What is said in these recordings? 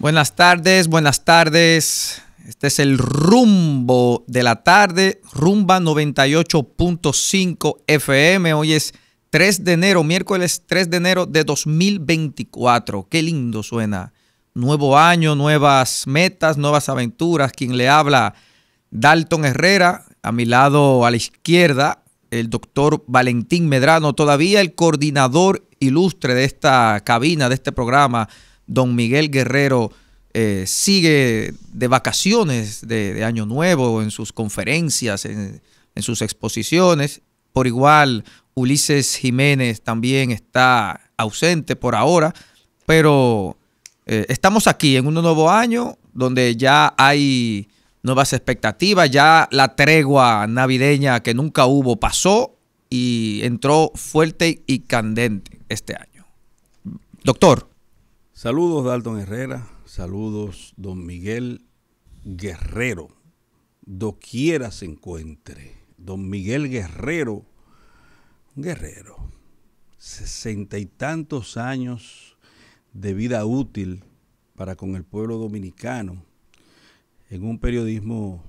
Buenas tardes, buenas tardes. Este es el rumbo de la tarde, rumba 98.5 FM. Hoy es 3 de enero, miércoles 3 de enero de 2024. Qué lindo suena. Nuevo año, nuevas metas, nuevas aventuras. Quien le habla, Dalton Herrera. A mi lado, a la izquierda, el doctor Valentín Medrano, todavía el coordinador ilustre de esta cabina, de este programa Don Miguel Guerrero eh, sigue de vacaciones de, Año Nuevo en sus conferencias, en, sus exposiciones. Por igual, Ulises Jiménez también está ausente por ahora, pero eh, estamos aquí en un nuevo año donde ya hay nuevas expectativas, ya la tregua navideña que nunca hubo pasó y entró fuerte y candente este año. Doctor. Saludos Dalton Herrera, saludos don Miguel Guerrero, doquiera se encuentre. Don Miguel Guerrero, guerrero, sesenta y tantos años de vida útil para con el pueblo dominicano, en un periodismo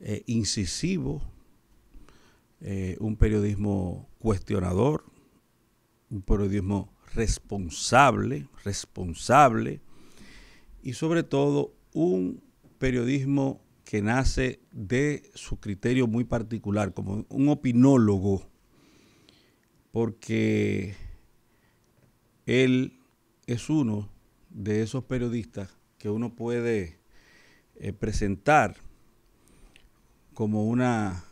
eh, incisivo, eh, un periodismo cuestionador, un periodismo responsable, responsable y sobre todo un periodismo que nace de su criterio muy particular, como un opinólogo, porque él es uno de esos periodistas que uno puede eh, presentar como una,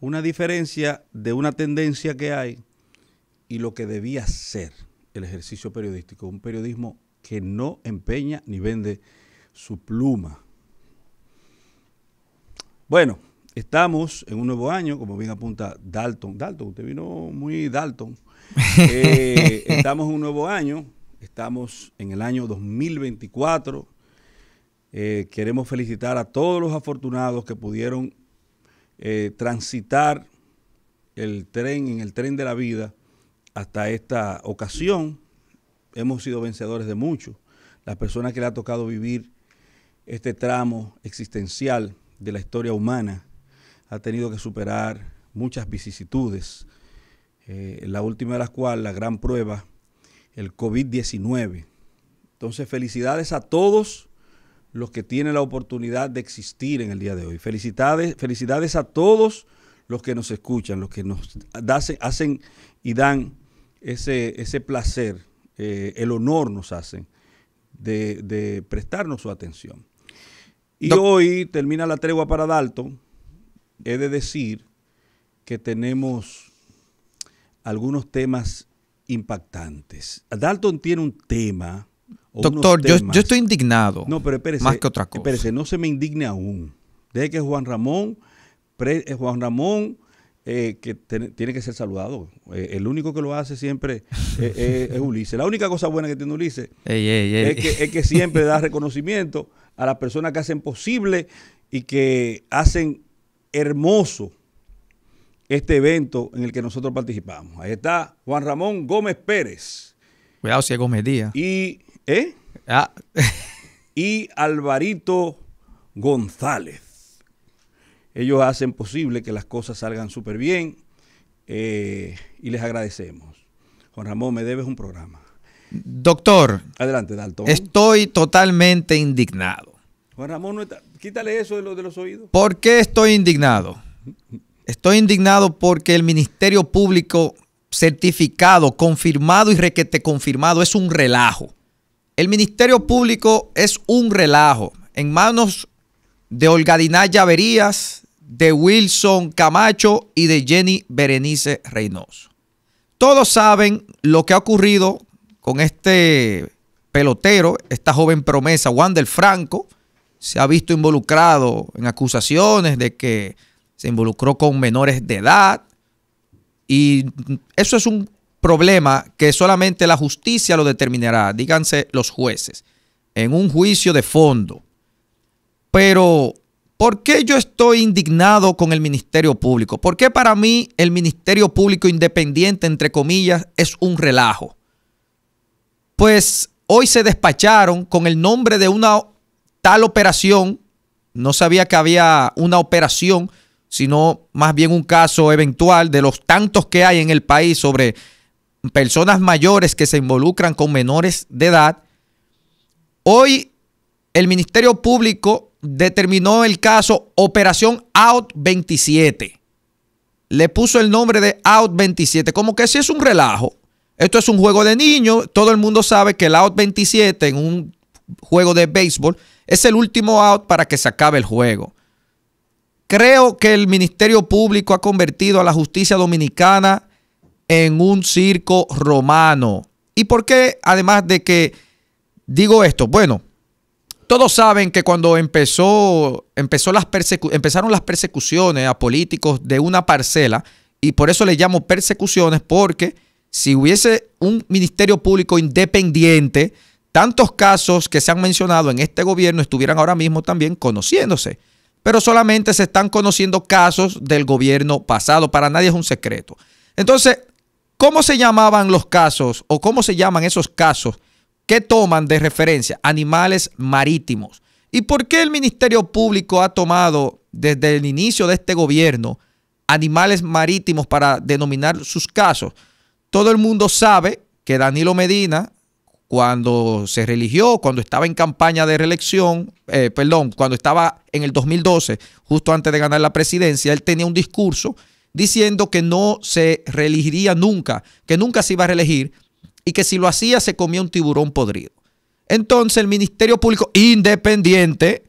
una diferencia de una tendencia que hay y lo que debía ser el ejercicio periodístico, un periodismo que no empeña ni vende su pluma. Bueno, estamos en un nuevo año, como bien apunta Dalton. Dalton, usted vino muy Dalton. Eh, estamos en un nuevo año, estamos en el año 2024. Eh, queremos felicitar a todos los afortunados que pudieron eh, transitar el tren, en el tren de la vida, hasta esta ocasión. Hemos sido vencedores de mucho. Las personas que le ha tocado vivir este tramo existencial de la historia humana ha tenido que superar muchas vicisitudes, eh, la última de las cuales, la gran prueba, el COVID-19. Entonces, felicidades a todos los que tienen la oportunidad de existir en el día de hoy. Felicidades, felicidades a todos los que nos escuchan, los que nos hacen y dan ese, placer, eh, el honor nos hacen de, prestarnos su atención. Y hoy termina la tregua para Dalton. He de decir que tenemos algunos temas impactantes. Dalton tiene un tema. Doctor, yo, estoy indignado. No, pero espérese. Más que otra cosa. Espérese, no se me indigne aún. Deje que Juan Ramón, eh, Juan Ramón eh, que tiene que ser saludado. Eh, el único que lo hace siempre eh, es Ulises. La única cosa buena que tiene Ulises Es, que, siempre da reconocimiento a las personas que hacen posible y que hacen hermoso este evento en el que nosotros participamos. Ahí está Juan Ramón Gómez Pérez. Cuidado si es Gómez Díaz. Y, ah. y Alvarito González. Ellos hacen posible que las cosas salgan súper bien eh, y les agradecemos. Juan Ramón, me debes un programa. Doctor. Adelante, Estoy totalmente indignado. Juan Ramón, quítale eso de los oídos. ¿Por qué estoy indignado? Estoy indignado porque el Ministerio Público certificado, confirmado y requete confirmado es un relajo. El Ministerio Público es un relajo. En manos de Olgadiná Llaverías, de Wilson Camacho y de Jenny Berenice Reynoso. Todos saben lo que ha ocurrido con este pelotero, esta joven promesa, Wander Franco, se ha visto involucrado en acusaciones de que se involucró con menores de edad. Y eso es un problema que solamente la justicia lo determinará, díganse los jueces, en un juicio de fondo. Pero, ¿por qué yo estoy indignado con el Ministerio Público? ¿Por qué para mí el Ministerio Público Independiente, entre comillas, es un relajo? Pues hoy se despacharon con el nombre de una tal operación. No sabía que había una operación, sino más bien un caso eventual de los tantos que hay en el país sobre personas mayores que se involucran con menores de edad. Hoy el Ministerio Público determinó el caso Operación Out 27. Le puso el nombre de Out 27, como que si es un relajo. Esto es un juego de niños, todo el mundo sabe que el Out 27 en un juego de béisbol es el último out para que se acabe el juego. Creo que el Ministerio Público ha convertido a la justicia dominicana en un circo romano. ¿Y por qué? Además de que digo esto, bueno, todos saben que cuando empezó, empezaron las persecuciones a políticos de una parcela, y por eso le llamo persecuciones, porque si hubiese un ministerio público independiente, tantos casos que se han mencionado en este gobierno estuvieran ahora mismo también conociéndose. Pero solamente se están conociendo casos del gobierno pasado. Para nadie es un secreto. Entonces, ¿cómo se llamaban los casos o cómo se llaman esos casos ¿Qué toman de referencia? Animales marítimos. ¿Y por qué el Ministerio Público ha tomado desde el inicio de este gobierno animales marítimos para denominar sus casos? Todo el mundo sabe que Danilo Medina, cuando se religió, cuando estaba en campaña de reelección, eh, perdón, cuando estaba en el 2012, justo antes de ganar la presidencia, él tenía un discurso diciendo que no se reelegiría nunca, que nunca se iba a reelegir y que si lo hacía se comía un tiburón podrido. Entonces el Ministerio Público Independiente,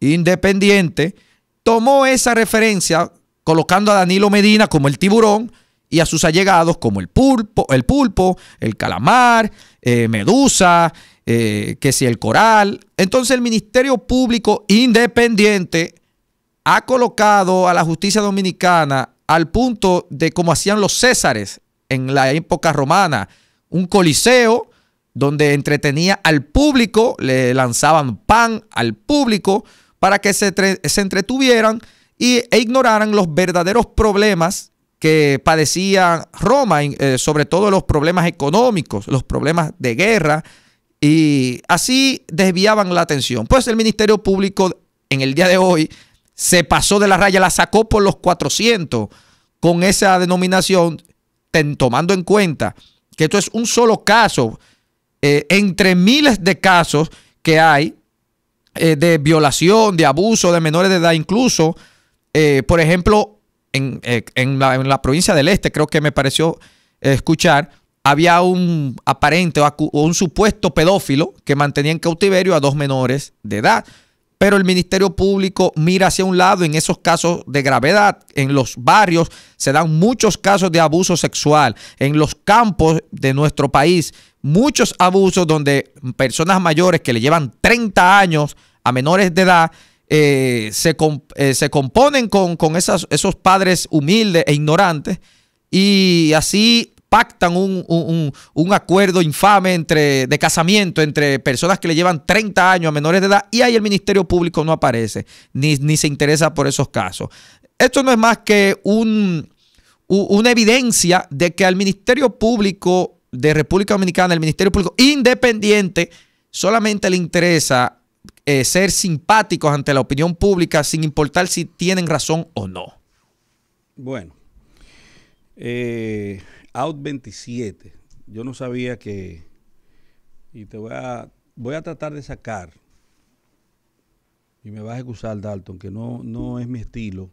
Independiente, tomó esa referencia colocando a Danilo Medina como el tiburón y a sus allegados como el pulpo, el, pulpo, el calamar, eh, medusa, eh, que si el coral. Entonces el Ministerio Público Independiente ha colocado a la justicia dominicana al punto de como hacían los césares en la época romana, un coliseo donde entretenía al público, le lanzaban pan al público para que se, entretuvieran e ignoraran los verdaderos problemas que padecía Roma, eh, sobre todo los problemas económicos, los problemas de guerra, y así desviaban la atención. Pues el Ministerio Público en el día de hoy se pasó de la raya, la sacó por los 400 con esa denominación, tomando en cuenta que esto es un solo caso, eh, entre miles de casos que hay eh, de violación, de abuso de menores de edad, incluso, eh, por ejemplo, en, la, provincia del Este, creo que me pareció escuchar, había un aparente o un supuesto pedófilo que mantenía en cautiverio a dos menores de edad pero el Ministerio Público mira hacia un lado en esos casos de gravedad. En los barrios se dan muchos casos de abuso sexual. En los campos de nuestro país, muchos abusos donde personas mayores que le llevan 30 años a menores de edad eh, eh, se, componen con, esos padres humildes e ignorantes y así pactan un, acuerdo infame entre, de casamiento entre personas que le llevan 30 años a menores de edad y ahí el Ministerio Público no aparece, ni, se interesa por esos casos. Esto no es más que un, una evidencia de que al Ministerio Público de República Dominicana, el Ministerio Público independiente, solamente le interesa eh, ser simpáticos ante la opinión pública sin importar si tienen razón o no. Bueno. Eh, Out 27. Yo no sabía que. Y te voy a. Voy a tratar de sacar. Y me vas a excusar, Dalton, que no, no es mi estilo.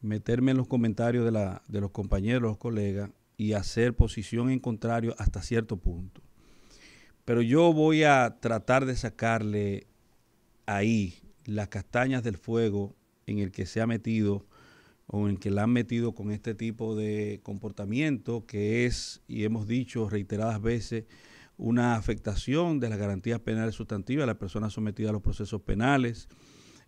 Meterme en los comentarios de, de los compañeros, los colegas, y hacer posición en contrario hasta cierto punto. Pero yo voy a tratar de sacarle ahí las castañas del fuego en el que se ha metido o en que la han metido con este tipo de comportamiento que es, y hemos dicho reiteradas veces, una afectación de las garantías penales sustantivas a la persona sometida a los procesos penales,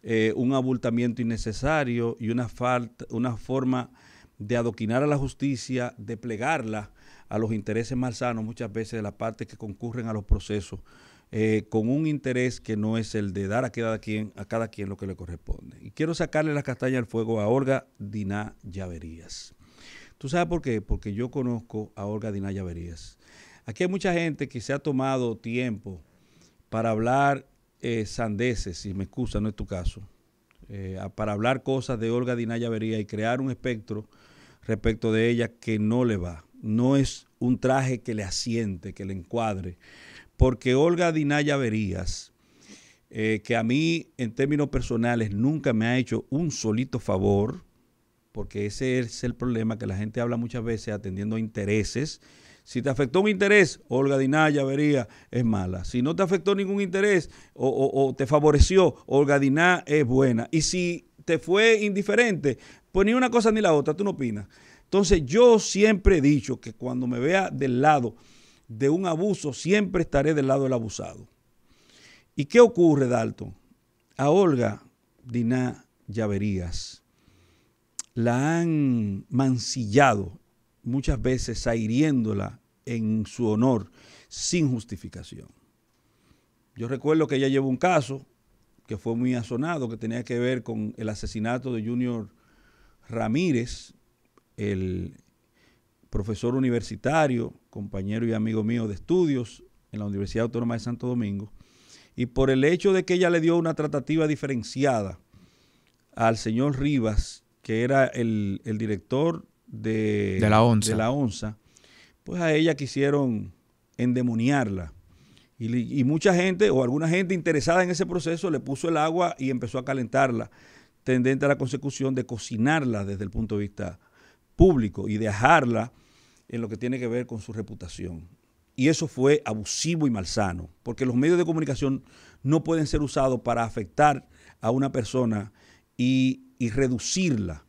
eh, un abultamiento innecesario y una, falta, una forma de adoquinar a la justicia, de plegarla a los intereses malsanos muchas veces de las partes que concurren a los procesos. Eh, con un interés que no es el de dar a cada, quien, a cada quien lo que le corresponde. Y quiero sacarle la castaña al fuego a Olga Diná Llaverías. ¿Tú sabes por qué? Porque yo conozco a Olga Diná Llaverías. Aquí hay mucha gente que se ha tomado tiempo para hablar eh, sandeces, si me excusa, no es tu caso, eh, para hablar cosas de Olga Diná Llaverías y crear un espectro respecto de ella que no le va. No es un traje que le asiente, que le encuadre porque Olga Dinaya Verías, eh, que a mí en términos personales nunca me ha hecho un solito favor, porque ese es el problema que la gente habla muchas veces atendiendo intereses. Si te afectó un interés, Olga Dinaya vería, es mala. Si no te afectó ningún interés o, o te favoreció, Olga Diná es buena. Y si te fue indiferente, pues ni una cosa ni la otra, tú no opinas. Entonces yo siempre he dicho que cuando me vea del lado de un abuso, siempre estaré del lado del abusado. ¿Y qué ocurre, Dalton? A Olga Diná Llaverías la han mancillado muchas veces, airiéndola en su honor sin justificación. Yo recuerdo que ella llevó un caso que fue muy asonado, que tenía que ver con el asesinato de Junior Ramírez, el profesor universitario, compañero y amigo mío de estudios en la Universidad Autónoma de Santo Domingo, y por el hecho de que ella le dio una tratativa diferenciada al señor Rivas, que era el, director de, la ONSA, pues a ella quisieron endemoniarla. Y, y mucha gente o alguna gente interesada en ese proceso le puso el agua y empezó a calentarla, tendente a la consecución de cocinarla desde el punto de vista público y dejarla en lo que tiene que ver con su reputación. Y eso fue abusivo y malsano, porque los medios de comunicación no pueden ser usados para afectar a una persona y, reducirla,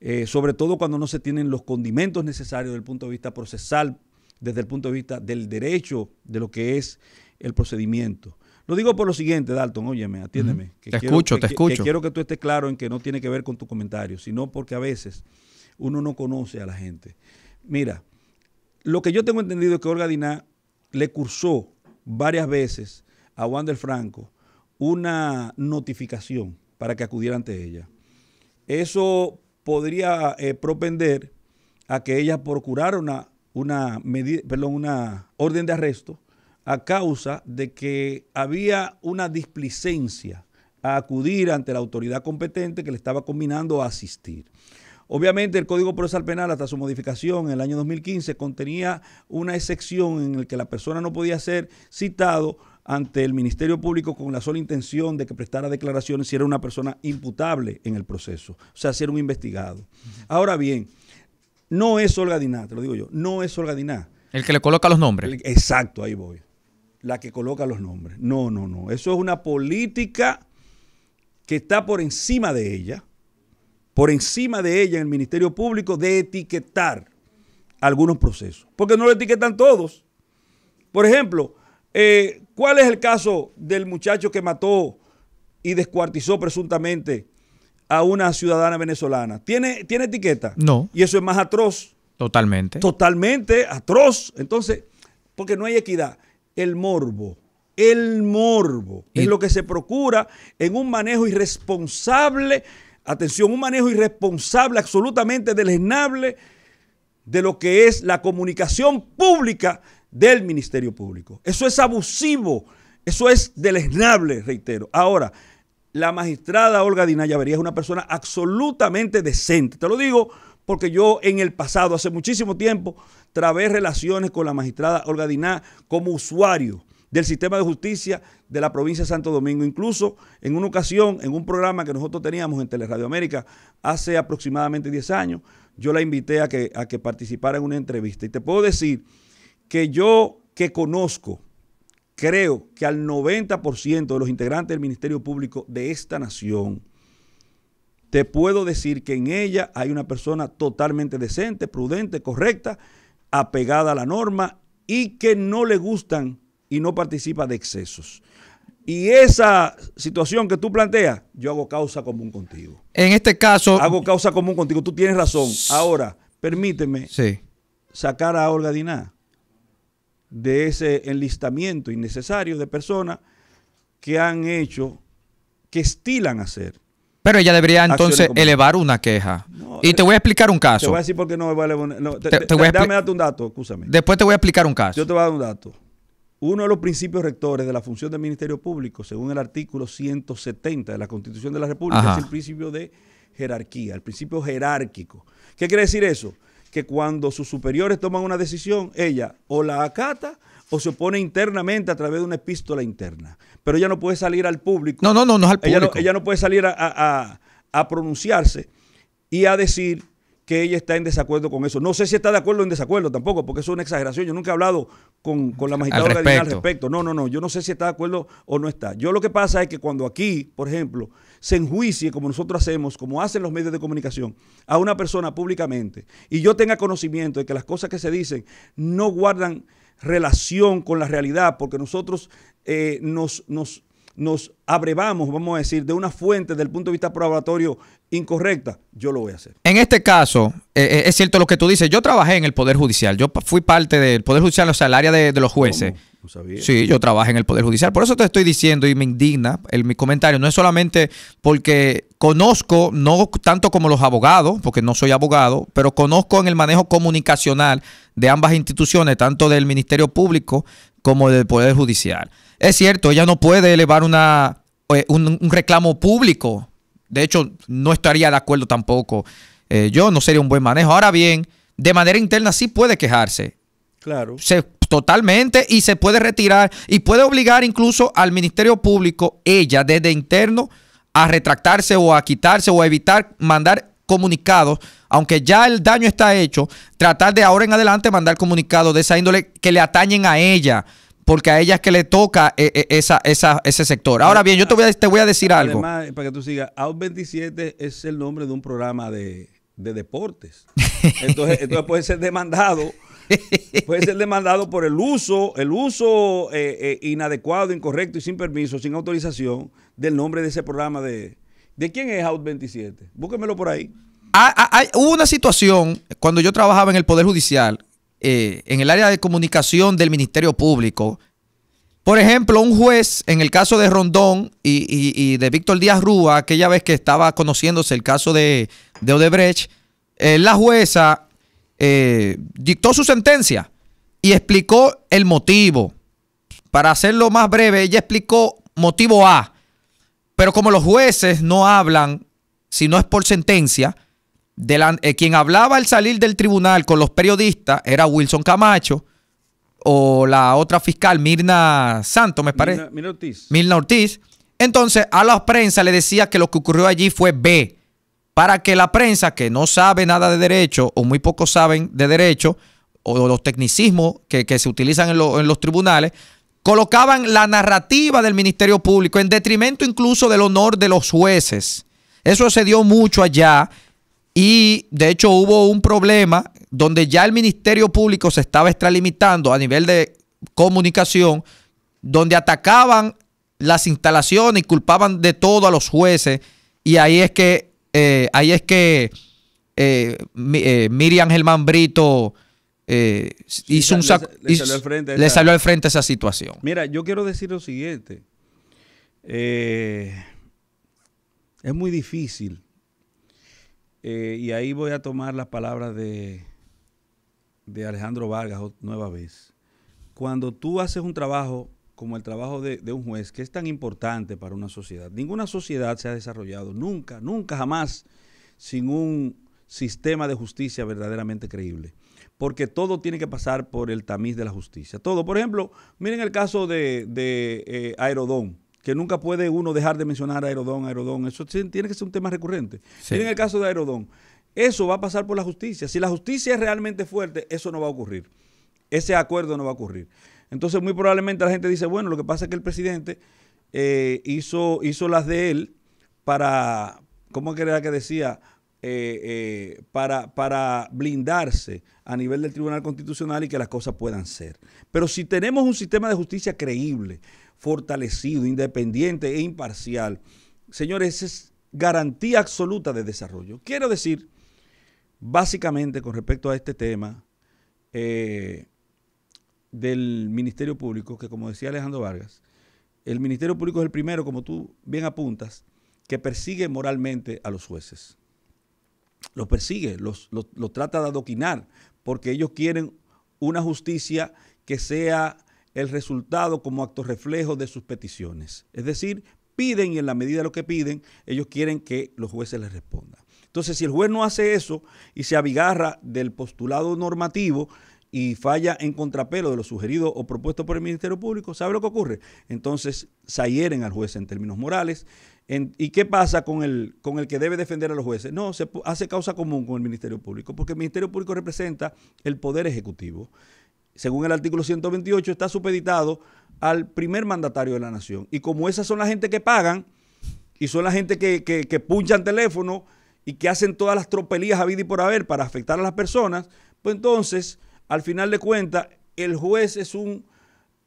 eh, sobre todo cuando no se tienen los condimentos necesarios desde el punto de vista procesal, desde el punto de vista del derecho, de lo que es el procedimiento. Lo digo por lo siguiente, Dalton, óyeme, atiéndeme. te escucho, te escucho. quiero que tú estés claro en que no tiene que ver con tu comentario, sino porque a veces uno no conoce a la gente. Mira, lo que yo tengo entendido es que Olga Diná le cursó varias veces a Wander Franco una notificación para que acudiera ante ella. Eso podría eh, propender a que ella procurara una, una orden de arresto a causa de que había una displicencia a acudir ante la autoridad competente que le estaba combinando a asistir. Obviamente el Código Procesal Penal hasta su modificación en el año 2015 contenía una excepción en la que la persona no podía ser citado ante el Ministerio Público con la sola intención de que prestara declaraciones si era una persona imputable en el proceso, o sea, si era un investigado. Ahora bien, no es Olga Diná, te lo digo yo, no es Olga Diná. El que le coloca los nombres. exacto, ahí voy. La que coloca los nombres. No, no, no. Eso es una política que está por encima de ella por encima de ella en el Ministerio Público de etiquetar algunos procesos. Porque no lo etiquetan todos. Por ejemplo, eh, ¿cuál es el caso del muchacho que mató y descuartizó presuntamente a una ciudadana venezolana? ¿Tiene, ¿Tiene etiqueta? No. Y eso es más atroz. Totalmente. Totalmente atroz. Entonces, porque no hay equidad. El morbo. El morbo es lo que se procura en un manejo irresponsable Atención, un manejo irresponsable, absolutamente deleznable de lo que es la comunicación pública del Ministerio Público. Eso es abusivo, eso es deleznable, reitero. Ahora, la magistrada Olga ya Vería es una persona absolutamente decente. Te lo digo porque yo en el pasado, hace muchísimo tiempo, trabé relaciones con la magistrada Olga Diná como usuario del sistema de justicia de la provincia de Santo Domingo. Incluso en una ocasión, en un programa que nosotros teníamos en Teleradio América hace aproximadamente 10 años, yo la invité a que, a que participara en una entrevista. Y te puedo decir que yo que conozco, creo que al 90% de los integrantes del Ministerio Público de esta nación, te puedo decir que en ella hay una persona totalmente decente, prudente, correcta, apegada a la norma y que no le gustan y no participa de excesos. Y esa situación que tú planteas, yo hago causa común contigo. En este caso... Hago causa común contigo, tú tienes razón. Ahora, permíteme sacar a Olga Diná de ese enlistamiento innecesario de personas que han hecho, que estilan hacer. Pero ella debería entonces elevar una queja. y te eh, voy a explicar un caso. Te voy a decir por qué no vale. dame un dato, escúchame. Después te voy a explicar un caso. Yo te voy a dar un dato. Uno de los principios rectores de la función del Ministerio Público, según el artículo 170 de la Constitución de la República, es el principio de jerarquía, el principio jerárquico. ¿Qué quiere decir eso? Que cuando sus superiores toman una decisión, ella o la acata o se opone internamente a través de una epístola interna. Pero ella no puede salir al público. No, no, no, no es al público. Ella no, puede salir a pronunciarse y a decir que ella está en desacuerdo con eso. No sé si está de acuerdo o en desacuerdo tampoco, porque eso es una exageración. Yo nunca he hablado con, la magistrada al, al respecto. No, no, no. Yo no sé si está de acuerdo o no está. Yo lo que pasa es que cuando aquí, por ejemplo, se enjuicie, como nosotros hacemos, como hacen los medios de comunicación, a una persona públicamente, y yo tenga conocimiento de que las cosas que se dicen no guardan relación con la realidad, porque nosotros eh, nos, nos nos abrevamos, vamos a decir, de una fuente del punto de vista probatorio incorrecta, yo lo voy a hacer. En este caso, eh, eh, es cierto lo que tú dices. Yo trabajé en el Poder Judicial. Yo fui parte del Poder Judicial, o sea, el área de, los jueces. Sí, yo trabajé en el Poder Judicial. Por eso te estoy diciendo y me indigna en mi comentario. No es solamente porque conozco, no tanto como los abogados, porque no soy abogado, pero conozco en el manejo comunicacional de ambas instituciones, tanto del Ministerio Público como del Poder Judicial. Es cierto, ella no puede elevar una, eh, un reclamo público de hecho, no estaría de acuerdo tampoco. Eh, yo no sería un buen manejo. Ahora bien, de manera interna sí puede quejarse. Claro. totalmente y se puede retirar y puede obligar incluso al Ministerio Público, ella desde interno, a retractarse o a quitarse o a evitar mandar comunicados, aunque ya el daño está hecho, tratar de ahora en adelante mandar comunicados de esa índole que le atañen a ella porque a ella es que le toca eh, eh, ese sector. Ahora bien, yo te voy a, te voy a decir algo. Además, para que tú sigas, out 27 es el nombre de un programa de, deportes. Entonces, puede ser demandado. Puede ser demandado por el uso, el uso eh, inadecuado, incorrecto y sin permiso, sin autorización del nombre de ese programa de. ¿De quién es Out 27? Búsquemelo por ahí. Ah, ah, hubo una situación cuando yo trabajaba en el Poder Judicial eh, en el área de comunicación del Ministerio Público. Por ejemplo, un juez, en el caso de Rondón y, de Víctor Díaz Rúa, aquella vez que estaba conociéndose el caso de, de Odebrecht, eh, la jueza eh, dictó su sentencia y explicó el motivo. Para hacerlo más breve, ella explicó motivo A. Pero como los jueces no hablan, si no es por sentencia, eh, quien hablaba al salir del tribunal con los periodistas era Wilson Camacho o la otra fiscal, Mirna Santos, me parece. Mirna, Ortiz. Entonces, a la prensa le decía que lo que ocurrió allí fue B, para que la prensa que no sabe nada de derecho o muy pocos saben de derecho o los tecnicismos que, se utilizan en, en los tribunales, colocaban la narrativa del Ministerio Público en detrimento incluso del honor de los jueces. Eso se dio mucho allá y de hecho hubo un problema donde ya el Ministerio Público se estaba extralimitando a nivel de comunicación, donde atacaban las instalaciones y culpaban de todo a los jueces. Y ahí es que, eh, ahí es que eh, eh Miriam Germán Brito eh, hizo un le, al frente le salió al frente esa situación. Mira, yo quiero decir lo siguiente. es muy difícil eh, y ahí voy a tomar las palabras de, de Alejandro Vargas nueva vez. Cuando tú haces un trabajo como el trabajo de, un juez, que es tan importante para una sociedad. Ninguna sociedad se ha desarrollado nunca, nunca, jamás, sin un sistema de justicia verdaderamente creíble. Porque todo tiene que pasar por el tamiz de la justicia. Todo. Por ejemplo, miren el caso de, de eh, Aerodón que nunca puede uno dejar de mencionar a Aerodón, Aerodón. Eso tiene que ser un tema recurrente. Miren el caso de Aerodón. Eso va a pasar por la justicia. Si la justicia es realmente fuerte, eso no va a ocurrir. Ese acuerdo no va a ocurrir. Entonces, muy probablemente la gente dice, bueno, lo que pasa es que el presidente eh, hizo, las de él para, ¿cómo quería que decía? Eh, eh, para, para blindarse a nivel del Tribunal Constitucional y que las cosas puedan ser. Pero si tenemos un sistema de justicia creíble, fortalecido, independiente e imparcial. Señores, es garantía absoluta de desarrollo. Quiero decir, básicamente con respecto a este tema eh, del Ministerio Público, que como decía Alejandro Vargas, el Ministerio Público es el primero, como tú bien apuntas, que persigue moralmente a los jueces. Los persigue, los, los trata de adoquinar, porque ellos quieren una justicia que sea el resultado como acto reflejo de sus peticiones. Es decir, piden y en la medida de lo que piden, ellos quieren que los jueces les respondan. Entonces, si el juez no hace eso y se abigarra del postulado normativo y falla en contrapelo de lo sugerido o propuesto por el Ministerio Público, ¿sabe lo que ocurre? Entonces, se hieren al juez en términos morales. ¿Y qué pasa con con el que debe defender a los jueces? No, se hace causa común con el Ministerio Público, porque el Ministerio Público representa el Poder Ejecutivo según el artículo 128, está supeditado al primer mandatario de la nación. Y como esas son la gente que pagan y son la gente que, que, que punchan teléfono y que hacen todas las tropelías a vida y por haber para afectar a las personas, pues entonces, al final de cuentas, el juez es un,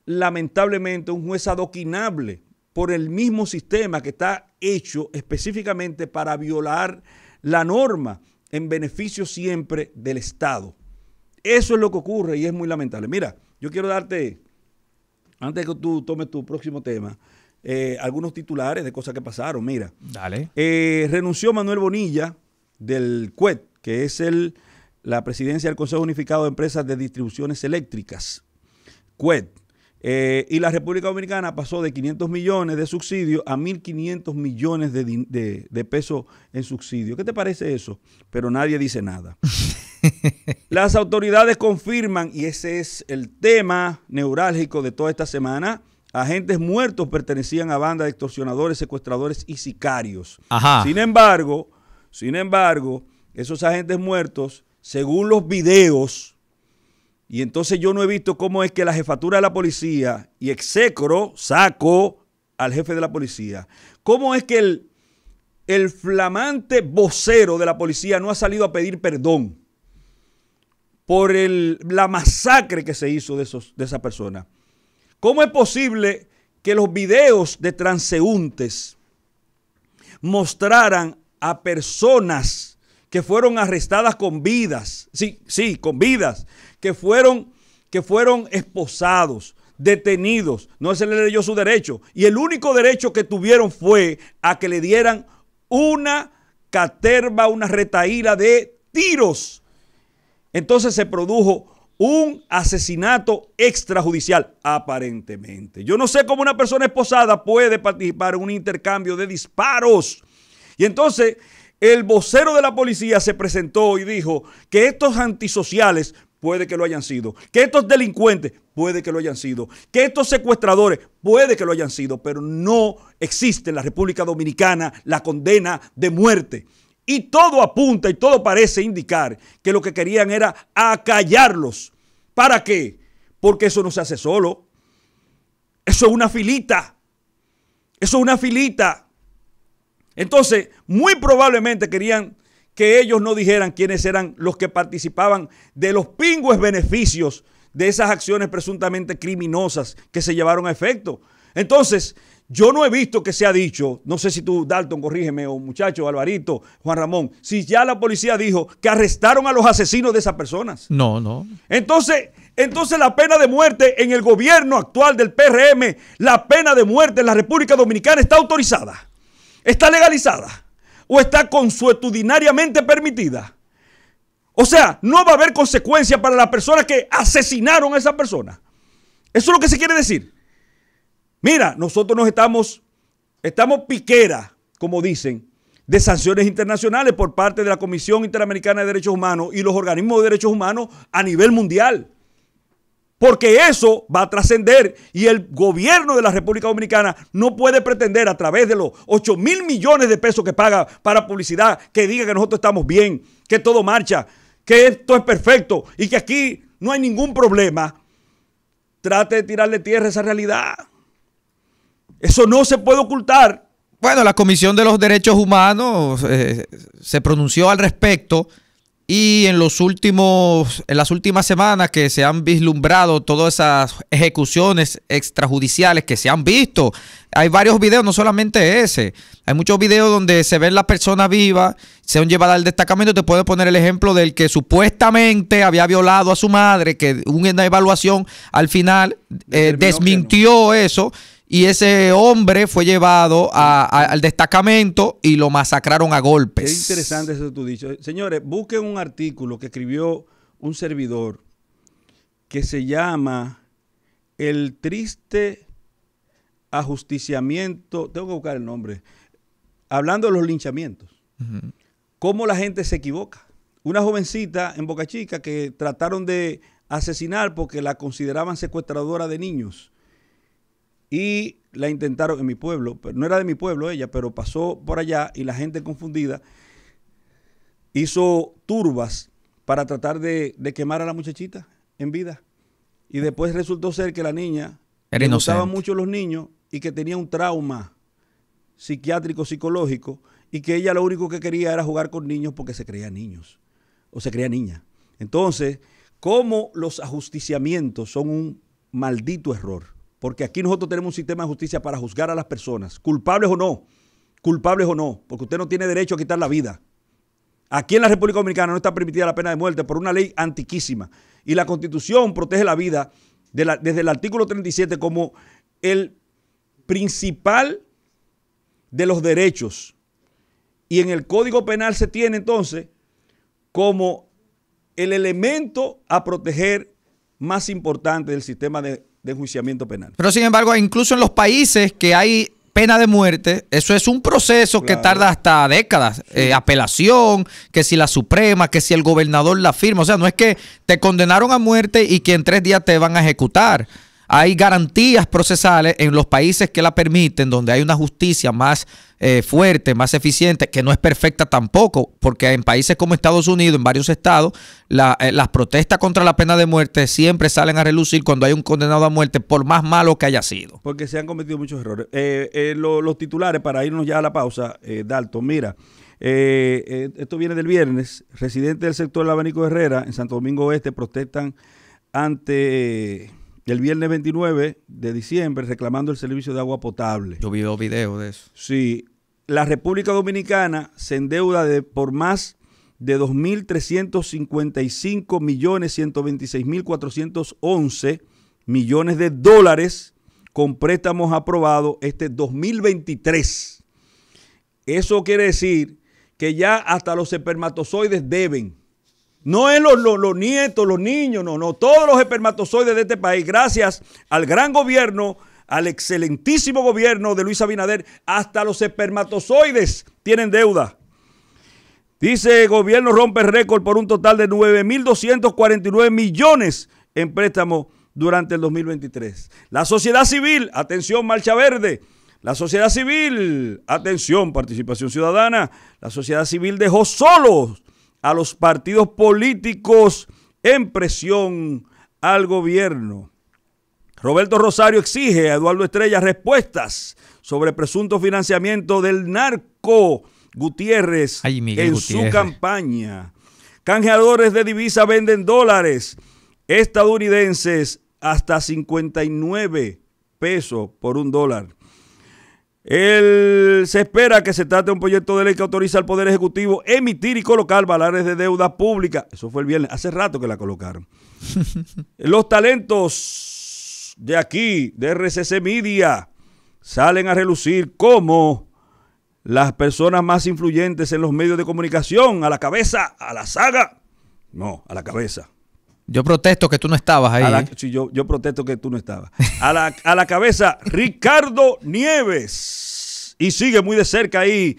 lamentablemente, un juez adoquinable por el mismo sistema que está hecho específicamente para violar la norma en beneficio siempre del Estado. Eso es lo que ocurre y es muy lamentable. Mira, yo quiero darte, antes que tú tomes tu próximo tema, eh, algunos titulares de cosas que pasaron. Mira, Dale. Eh, renunció Manuel Bonilla del CUET, que es el, la presidencia del Consejo Unificado de Empresas de Distribuciones Eléctricas. CUET eh, y la República Dominicana pasó de 500 millones de subsidios a 1.500 millones de, pesos en subsidios. ¿Qué te parece eso? Pero nadie dice nada. Las autoridades confirman, y ese es el tema neurálgico de toda esta semana, agentes muertos pertenecían a bandas de extorsionadores, secuestradores y sicarios. Sin embargo, sin embargo, esos agentes muertos, según los videos, y entonces yo no he visto cómo es que la jefatura de la policía y execro sacó al jefe de la policía. ¿Cómo es que el, flamante vocero de la policía no ha salido a pedir perdón por la masacre que se hizo esos, de esa persona? ¿Cómo es posible que los videos de transeúntes mostraran a personas que fueron arrestadas con vidas, sí, sí, con vidas, que fueron, que fueron esposados, detenidos, no se les leyó su derecho. Y el único derecho que tuvieron fue a que le dieran una caterva, una retaíla de tiros. Entonces se produjo un asesinato extrajudicial, aparentemente. Yo no sé cómo una persona esposada puede participar en un intercambio de disparos. Y entonces el vocero de la policía se presentó y dijo que estos antisociales puede que lo hayan sido, que estos delincuentes, puede que lo hayan sido, que estos secuestradores, puede que lo hayan sido, pero no existe en la República Dominicana la condena de muerte. Y todo apunta y todo parece indicar que lo que querían era acallarlos. ¿Para qué? Porque eso no se hace solo. Eso es una filita. Eso es una filita. Entonces, muy probablemente querían que ellos no dijeran quiénes eran los que participaban de los pingües beneficios de esas acciones presuntamente criminosas que se llevaron a efecto. Entonces, yo no he visto que se ha dicho, no sé si tú, Dalton, corrígeme, o muchacho, Alvarito, Juan Ramón, si ya la policía dijo que arrestaron a los asesinos de esas personas. No, no. Entonces, entonces la pena de muerte en el gobierno actual del PRM, la pena de muerte en la República Dominicana está autorizada, está legalizada o está consuetudinariamente permitida. O sea, no va a haber consecuencia para la persona que asesinaron a esa persona. Eso es lo que se quiere decir. Mira, nosotros nos estamos, estamos piquera, como dicen, de sanciones internacionales por parte de la Comisión Interamericana de Derechos Humanos y los organismos de derechos humanos a nivel mundial. Porque eso va a trascender y el gobierno de la República Dominicana no puede pretender a través de los 8 mil millones de pesos que paga para publicidad que diga que nosotros estamos bien, que todo marcha, que esto es perfecto y que aquí no hay ningún problema. Trate de tirarle tierra a esa realidad. Eso no se puede ocultar. Bueno, la Comisión de los Derechos Humanos eh, se pronunció al respecto. Y en los últimos, en las últimas semanas que se han vislumbrado todas esas ejecuciones extrajudiciales que se han visto, hay varios videos, no solamente ese. Hay muchos videos donde se ven la persona viva, se han llevado al destacamento. Te puedo poner el ejemplo del que supuestamente había violado a su madre, que una evaluación al final eh, desmintió eso y ese hombre fue llevado al destacamento y lo masacraron a golpes. Qué interesante eso que tú dicho. Señores, busquen un artículo que escribió un servidor que se llama El triste ajusticiamiento. Tengo que buscar el nombre. Hablando de los linchamientos. Cómo la gente se equivoca. Una jovencita en Boca Chica que trataron de asesinar porque la consideraban secuestradora de niños y la intentaron en mi pueblo, pero no era de mi pueblo ella, pero pasó por allá y la gente confundida hizo turbas para tratar de, quemar a la muchachita en vida. Y después resultó ser que la niña le mucho los niños y que tenía un trauma psiquiátrico, psicológico, y que ella lo único que quería era jugar con niños porque se creía niños o se creía niña. Entonces, como los ajusticiamientos son un maldito error? porque aquí nosotros tenemos un sistema de justicia para juzgar a las personas, culpables o no, culpables o no, porque usted no tiene derecho a quitar la vida. Aquí en la República Dominicana no está permitida la pena de muerte por una ley antiquísima. Y la Constitución protege la vida desde el artículo 37 como el principal de los derechos. Y en el Código Penal se tiene entonces como el elemento a proteger más importante del sistema de de enjuiciamiento penal. Pero sin embargo, incluso en los países que hay pena de muerte, eso es un proceso que tarda hasta décadas. Eh, apelación, que si la Suprema, que si el gobernador la firma. O sea, no es que te condenaron a muerte y que en tres días te van a ejecutar. Hay garantías procesales en los países que la permiten, donde hay una justicia más eh, fuerte, más eficiente, que no es perfecta tampoco, porque en países como Estados Unidos, en varios estados, eh, las protestas contra la pena de muerte siempre salen a relucir cuando hay un condenado a muerte, por más malo que haya sido. Porque se han cometido muchos errores. Eh, los titulares, para irnos ya a la pausa, Dalton, mira. esto viene del viernes. Residentes del sector del Abanico Herrera en Santo Domingo Oeste protestan ante el viernes 29 de diciembre reclamando el servicio de agua potable. Yo vi dos videos de eso. Sí. La República Dominicana se endeuda de, por más de 2.355.126.411 millones millones de dólares con préstamos aprobados este 2023. Eso quiere decir que ya hasta los espermatozoides deben. No es los, nietos, los niños, no, no. Todos los espermatozoides de este país, gracias al gran gobierno, al excelentísimo gobierno de Luis Abinader, hasta los espermatozoides tienen deuda. Dice, gobierno rompe récord por un total de 9.249 millones en préstamo durante el 2023. La sociedad civil, atención, Marcha Verde. La sociedad civil, atención, participación ciudadana. La sociedad civil dejó solos a los partidos políticos en presión al gobierno. Roberto Rosario exige a Eduardo Estrella respuestas sobre presunto financiamiento del narco Gutiérrez en su campaña. Canjeadores de divisa venden dólares estadounidenses hasta 59 pesos por un dólar. El, se espera que se trate de un proyecto de ley que autoriza al Poder Ejecutivo emitir y colocar valores de deuda pública. Eso fue el viernes, hace rato que la colocaron. Los talentos de aquí, de RCC Media, salen a relucir como las personas más influyentes en los medios de comunicación, a la cabeza, a la saga. No, a la cabeza. Yo protesto que tú no estabas ahí. sí, yo, protesto que tú no estabas. A la, a la cabeza, Ricardo Nieves. Y sigue muy de cerca ahí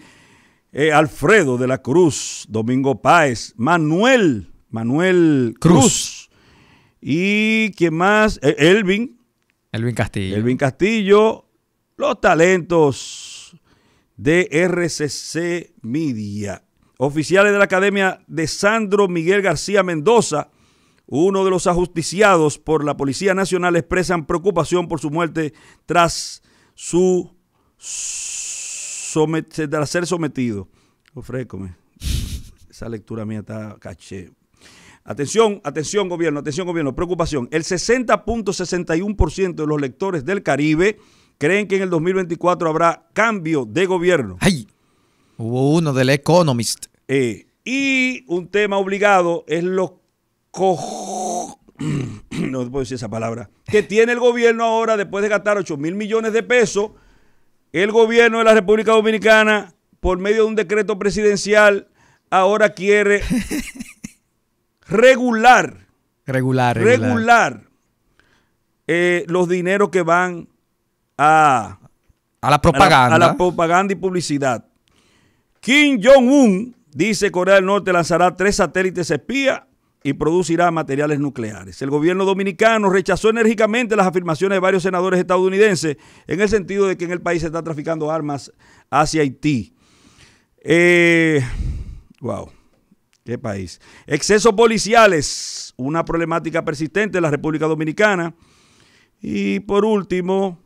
eh, Alfredo de la Cruz, Domingo Páez, Manuel, Manuel Cruz. Y quién más, e, Elvin. Elvin Castillo. Elvin Castillo, los talentos de RCC Media. Oficiales de la Academia de Sandro Miguel García Mendoza uno de los ajusticiados por la Policía Nacional expresan preocupación por su muerte tras su ser sometido. Ofrécome. Esa lectura mía está caché. Atención, atención gobierno, atención gobierno, preocupación. El 60.61% de los lectores del Caribe creen que en el 2024 habrá cambio de gobierno. ¡Ay! Hubo uno del Economist. Eh, y un tema obligado es los cojones no puedo decir esa palabra, que tiene el gobierno ahora después de gastar 8 mil millones de pesos, el gobierno de la República Dominicana, por medio de un decreto presidencial, ahora quiere regular, regular, regular, eh, los dineros que van a, a la propaganda. la, propaganda y publicidad. Kim Jong-un, dice Corea del Norte, lanzará tres satélites espías y producirá materiales nucleares. El gobierno dominicano rechazó enérgicamente las afirmaciones de varios senadores estadounidenses en el sentido de que en el país se está traficando armas hacia Haití. Eh, wow, qué país. Excesos policiales, una problemática persistente en la República Dominicana. Y por último,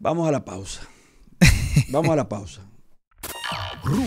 vamos a la pausa. Vamos a la pausa.